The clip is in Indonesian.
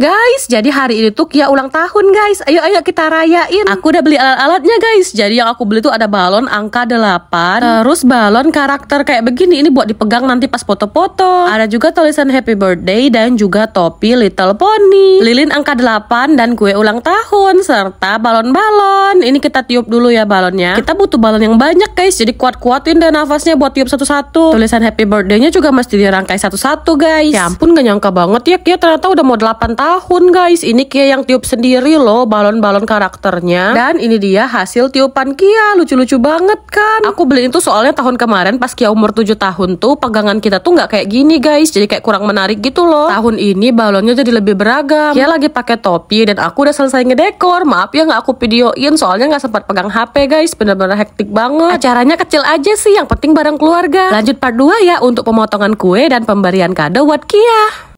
Guys, jadi hari ini tuh Kia ulang tahun guys. Ayo ayo kita rayain. Aku udah beli alat-alatnya guys. Jadi yang aku beli tuh ada balon angka 8, terus balon karakter kayak begini ini buat dipegang nanti pas foto-foto. Ada juga tulisan happy birthday dan juga topi little pony. Lilin angka 8 dan kue ulang tahun serta balon-balon. Ini kita tiup dulu ya balonnya. Kita butuh balon yang banyak guys. Jadi kuat-kuatin deh nafasnya buat tiup satu-satu. Tulisan happy birthday-nya juga mesti dirangkai satu-satu guys. Ya ampun gak nyangka banget ya Kia ternyata udah mau 8 tahun tahun guys Ini Kia yang tiup sendiri loh balon-balon karakternya Dan ini dia hasil tiupan Kia Lucu-lucu banget kan Aku beli itu soalnya tahun kemarin pas Kia umur 7 tahun tuh Pegangan kita tuh nggak kayak gini guys Jadi kayak kurang menarik gitu loh Tahun ini balonnya jadi lebih beragam Kia lagi pakai topi dan aku udah selesai ngedekor Maaf ya nggak aku videoin soalnya nggak sempat pegang HP guys Bener-bener hektik banget Acaranya kecil aja sih yang penting bareng keluarga Lanjut part 2 ya untuk pemotongan kue dan pemberian kado buat Kia